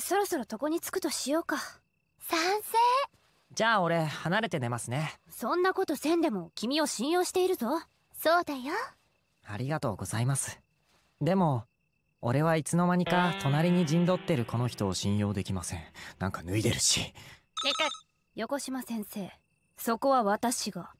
そろそろ床に着くとしようか賛成じゃあ俺離れて寝ますねそんなことせんでも君を信用しているぞそうだよありがとうございますでも俺はいつの間にか隣に陣取ってるこの人を信用できませんなんか脱いでるしよこしま先生そこは私が